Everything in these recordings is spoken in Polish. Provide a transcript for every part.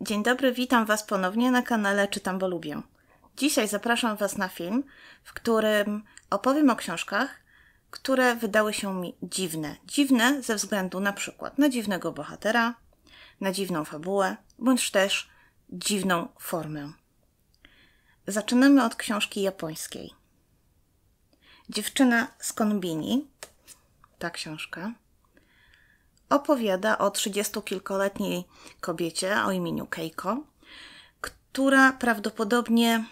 Dzień dobry, witam Was ponownie na kanale Czytam, bo lubię. Dzisiaj zapraszam Was na film, w którym opowiem o książkach, które wydały się mi dziwne. Dziwne ze względu na przykład na dziwnego bohatera, na dziwną fabułę, bądź też dziwną formę. Zaczynamy od książki japońskiej. Dziewczyna z Konbini, ta książka, opowiada o trzydziestu kilkoletniej kobiecie o imieniu Keiko, która prawdopodobnie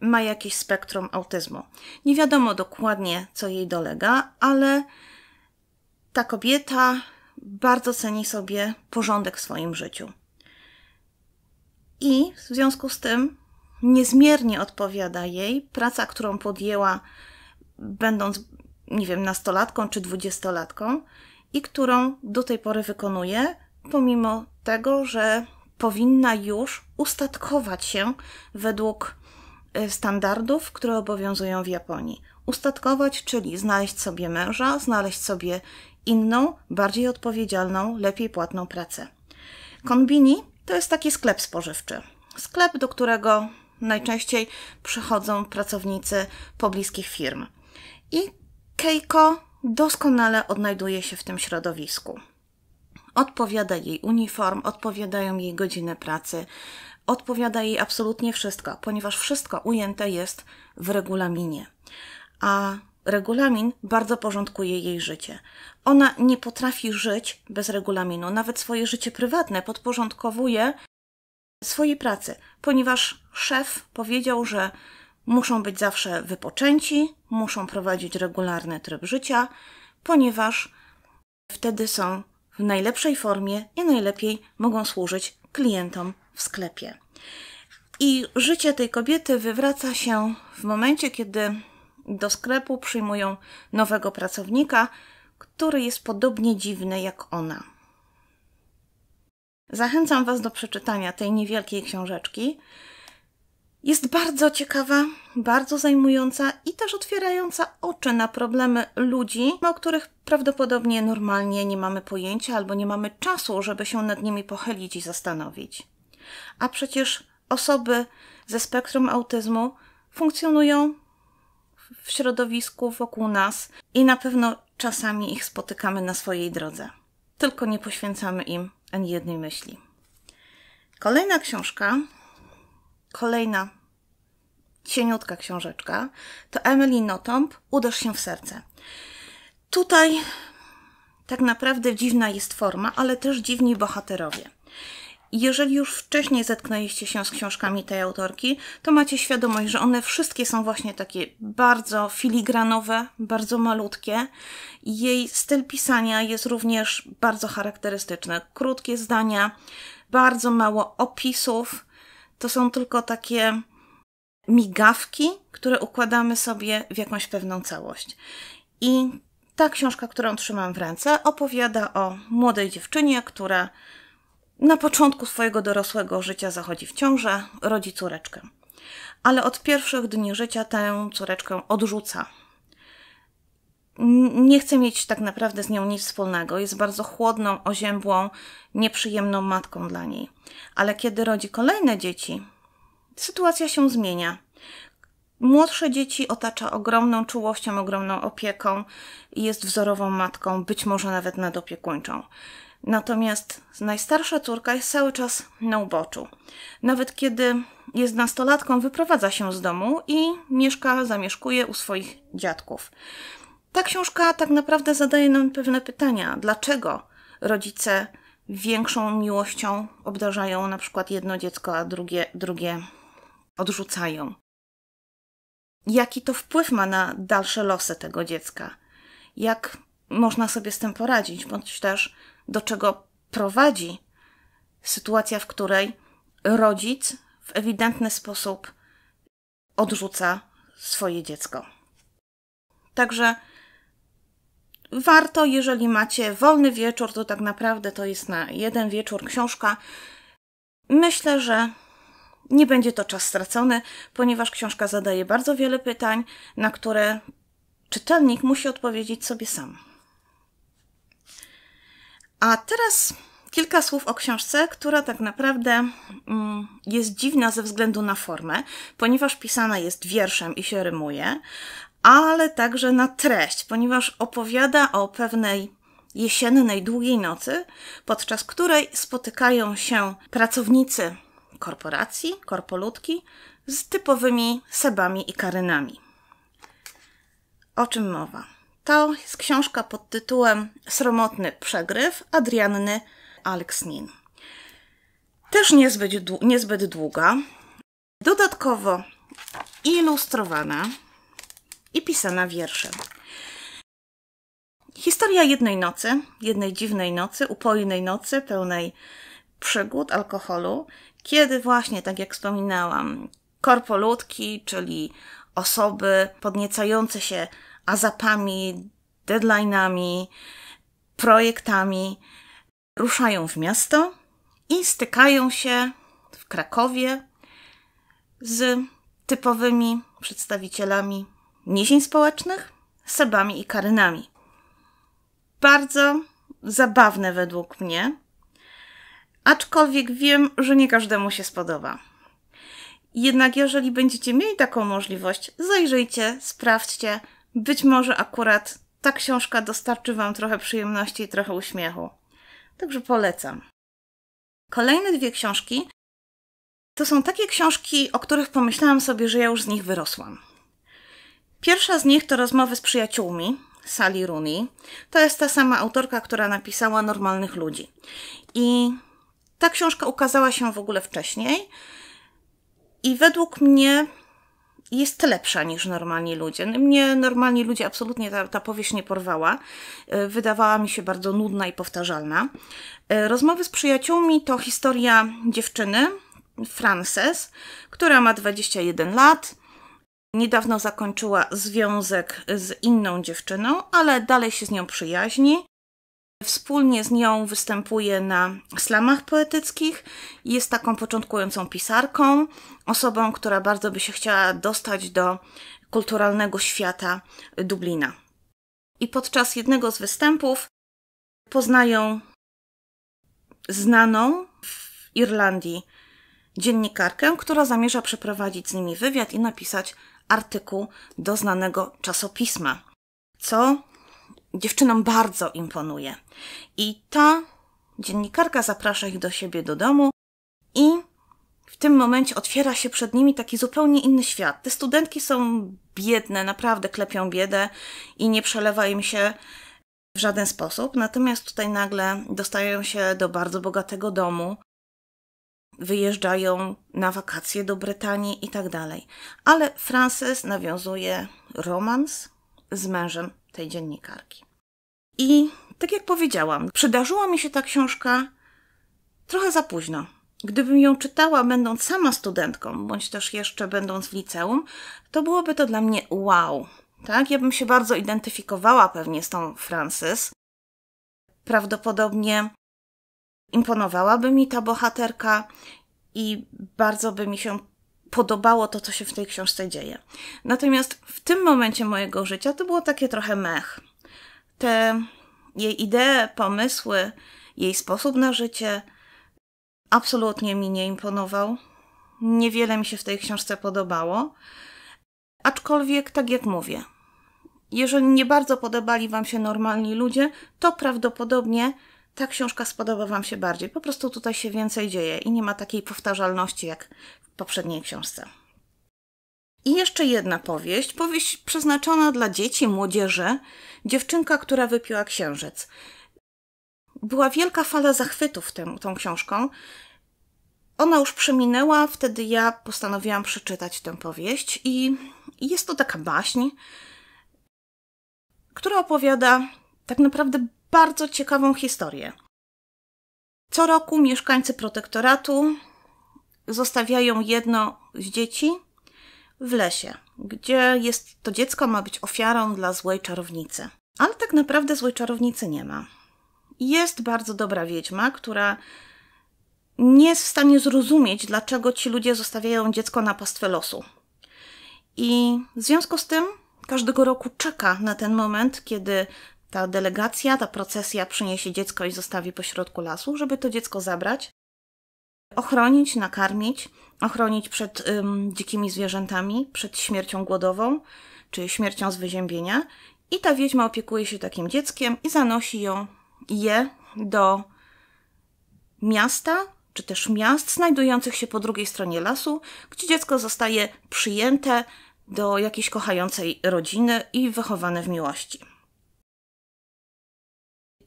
ma jakieś spektrum autyzmu. Nie wiadomo dokładnie, co jej dolega, ale ta kobieta bardzo ceni sobie porządek w swoim życiu. I w związku z tym niezmiernie odpowiada jej praca, którą podjęła, będąc, nie wiem, nastolatką czy dwudziestolatką, i którą do tej pory wykonuję, pomimo tego, że powinna już ustatkować się według y, standardów, które obowiązują w Japonii. Ustatkować, czyli znaleźć sobie męża, znaleźć sobie inną, bardziej odpowiedzialną, lepiej płatną pracę. Konbini to jest taki sklep spożywczy. Sklep, do którego najczęściej przychodzą pracownicy pobliskich firm. I Keiko doskonale odnajduje się w tym środowisku. Odpowiada jej uniform, odpowiadają jej godziny pracy, odpowiada jej absolutnie wszystko, ponieważ wszystko ujęte jest w regulaminie. A regulamin bardzo porządkuje jej życie. Ona nie potrafi żyć bez regulaminu, nawet swoje życie prywatne podporządkowuje swojej pracy, ponieważ szef powiedział, że Muszą być zawsze wypoczęci, muszą prowadzić regularny tryb życia, ponieważ wtedy są w najlepszej formie i najlepiej mogą służyć klientom w sklepie. I życie tej kobiety wywraca się w momencie, kiedy do sklepu przyjmują nowego pracownika, który jest podobnie dziwny jak ona. Zachęcam Was do przeczytania tej niewielkiej książeczki. Jest bardzo ciekawa, bardzo zajmująca i też otwierająca oczy na problemy ludzi, o no, których prawdopodobnie normalnie nie mamy pojęcia albo nie mamy czasu, żeby się nad nimi pochylić i zastanowić. A przecież osoby ze spektrum autyzmu funkcjonują w środowisku wokół nas i na pewno czasami ich spotykamy na swojej drodze. Tylko nie poświęcamy im ani jednej myśli. Kolejna książka Kolejna cieniutka książeczka to Emily Notomb Uderz się w serce. Tutaj tak naprawdę dziwna jest forma, ale też dziwni bohaterowie. Jeżeli już wcześniej zetknęliście się z książkami tej autorki, to macie świadomość, że one wszystkie są właśnie takie bardzo filigranowe, bardzo malutkie. Jej styl pisania jest również bardzo charakterystyczny. Krótkie zdania, bardzo mało opisów, to są tylko takie migawki, które układamy sobie w jakąś pewną całość. I ta książka, którą trzymam w ręce, opowiada o młodej dziewczynie, która na początku swojego dorosłego życia zachodzi w ciążę, rodzi córeczkę. Ale od pierwszych dni życia tę córeczkę odrzuca nie chcę mieć tak naprawdę z nią nic wspólnego. Jest bardzo chłodną, oziębłą, nieprzyjemną matką dla niej. Ale kiedy rodzi kolejne dzieci, sytuacja się zmienia. Młodsze dzieci otacza ogromną czułością, ogromną opieką i jest wzorową matką, być może nawet nadopiekuńczą. Natomiast najstarsza córka jest cały czas na uboczu. Nawet kiedy jest nastolatką, wyprowadza się z domu i mieszka, zamieszkuje u swoich dziadków. Ta książka tak naprawdę zadaje nam pewne pytania. Dlaczego rodzice większą miłością obdarzają na przykład jedno dziecko, a drugie, drugie odrzucają? Jaki to wpływ ma na dalsze losy tego dziecka? Jak można sobie z tym poradzić, bądź też do czego prowadzi sytuacja, w której rodzic w ewidentny sposób odrzuca swoje dziecko. Także warto, jeżeli macie wolny wieczór, to tak naprawdę to jest na jeden wieczór książka. Myślę, że nie będzie to czas stracony, ponieważ książka zadaje bardzo wiele pytań, na które czytelnik musi odpowiedzieć sobie sam. A teraz kilka słów o książce, która tak naprawdę mm, jest dziwna ze względu na formę, ponieważ pisana jest wierszem i się rymuje, ale także na treść, ponieważ opowiada o pewnej jesiennej długiej nocy, podczas której spotykają się pracownicy korporacji, korpolutki z typowymi sebami i karynami. O czym mowa? To jest książka pod tytułem Sromotny przegryw Adrianny Alksnin. Też niezbyt, niezbyt długa, dodatkowo ilustrowana, i pisana wierszem. Historia jednej nocy, jednej dziwnej nocy, upojnej nocy, pełnej przygód, alkoholu, kiedy właśnie, tak jak wspominałam, korpoludki, czyli osoby podniecające się azapami, deadline'ami, projektami, ruszają w miasto i stykają się w Krakowie z typowymi przedstawicielami nizień społecznych, sebami i karynami. Bardzo zabawne według mnie, aczkolwiek wiem, że nie każdemu się spodoba. Jednak jeżeli będziecie mieli taką możliwość, zajrzyjcie, sprawdźcie. Być może akurat ta książka dostarczy Wam trochę przyjemności i trochę uśmiechu. Także polecam. Kolejne dwie książki to są takie książki, o których pomyślałam sobie, że ja już z nich wyrosłam. Pierwsza z nich to rozmowy z przyjaciółmi Sally Rooney. To jest ta sama autorka, która napisała Normalnych Ludzi. I ta książka ukazała się w ogóle wcześniej i według mnie jest lepsza niż normalni ludzie. Mnie normalni ludzie absolutnie ta, ta powieść nie porwała. E, wydawała mi się bardzo nudna i powtarzalna. E, rozmowy z przyjaciółmi to historia dziewczyny, Frances, która ma 21 lat Niedawno zakończyła związek z inną dziewczyną, ale dalej się z nią przyjaźni. Wspólnie z nią występuje na slamach poetyckich, jest taką początkującą pisarką, osobą, która bardzo by się chciała dostać do kulturalnego świata Dublina. I podczas jednego z występów poznają znaną w Irlandii dziennikarkę, która zamierza przeprowadzić z nimi wywiad i napisać artykuł do znanego czasopisma, co dziewczynom bardzo imponuje. I ta dziennikarka zaprasza ich do siebie do domu i w tym momencie otwiera się przed nimi taki zupełnie inny świat. Te studentki są biedne, naprawdę klepią biedę i nie przelewa im się w żaden sposób. Natomiast tutaj nagle dostają się do bardzo bogatego domu, wyjeżdżają na wakacje do Brytanii i tak dalej. Ale Frances nawiązuje romans z mężem tej dziennikarki. I tak jak powiedziałam, przydarzyła mi się ta książka trochę za późno. Gdybym ją czytała, będąc sama studentką, bądź też jeszcze będąc w liceum, to byłoby to dla mnie wow. Tak? Ja bym się bardzo identyfikowała pewnie z tą Frances. Prawdopodobnie imponowałaby mi ta bohaterka i bardzo by mi się podobało to, co się w tej książce dzieje. Natomiast w tym momencie mojego życia to było takie trochę mech. Te jej idee, pomysły, jej sposób na życie absolutnie mi nie imponował. Niewiele mi się w tej książce podobało. Aczkolwiek, tak jak mówię, jeżeli nie bardzo podobali Wam się normalni ludzie, to prawdopodobnie ta książka spodoba Wam się bardziej. Po prostu tutaj się więcej dzieje i nie ma takiej powtarzalności jak w poprzedniej książce. I jeszcze jedna powieść, powieść przeznaczona dla dzieci, młodzieży, dziewczynka, która wypiła księżyc. Była wielka fala zachwytów tym, tą książką. Ona już przeminęła, wtedy ja postanowiłam przeczytać tę powieść i, i jest to taka baśń, która opowiada tak naprawdę bardzo ciekawą historię. Co roku mieszkańcy protektoratu zostawiają jedno z dzieci w lesie, gdzie jest to dziecko ma być ofiarą dla złej czarownicy. Ale tak naprawdę złej czarownicy nie ma. Jest bardzo dobra wiedźma, która nie jest w stanie zrozumieć, dlaczego ci ludzie zostawiają dziecko na pastwę losu. I w związku z tym każdego roku czeka na ten moment, kiedy ta delegacja, ta procesja przyniesie dziecko i zostawi pośrodku lasu, żeby to dziecko zabrać, ochronić, nakarmić, ochronić przed ym, dzikimi zwierzętami, przed śmiercią głodową czy śmiercią z wyziębienia. I ta wiedźma opiekuje się takim dzieckiem i zanosi ją, je do miasta, czy też miast znajdujących się po drugiej stronie lasu, gdzie dziecko zostaje przyjęte do jakiejś kochającej rodziny i wychowane w miłości.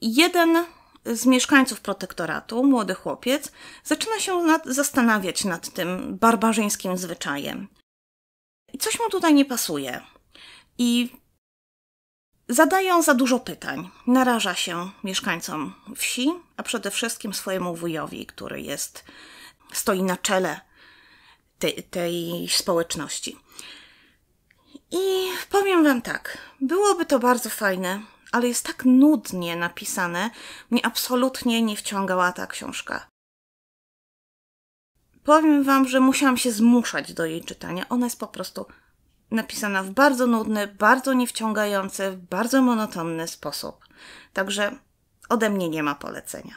Jeden z mieszkańców protektoratu, młody chłopiec, zaczyna się nad, zastanawiać nad tym barbarzyńskim zwyczajem. I coś mu tutaj nie pasuje. I zadaje on za dużo pytań. Naraża się mieszkańcom wsi, a przede wszystkim swojemu wujowi, który jest, stoi na czele tej społeczności. I powiem Wam tak, byłoby to bardzo fajne, ale jest tak nudnie napisane, mnie absolutnie nie wciągała ta książka. Powiem Wam, że musiałam się zmuszać do jej czytania. Ona jest po prostu napisana w bardzo nudny, bardzo niewciągający, bardzo monotonny sposób. Także ode mnie nie ma polecenia.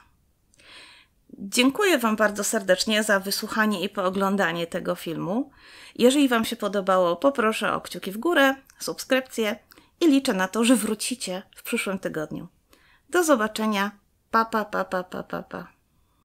Dziękuję Wam bardzo serdecznie za wysłuchanie i pooglądanie tego filmu. Jeżeli Wam się podobało, poproszę o kciuki w górę, subskrypcję i liczę na to, że wrócicie w przyszłym tygodniu. Do zobaczenia. Pa, pa, pa, pa, pa, pa, pa.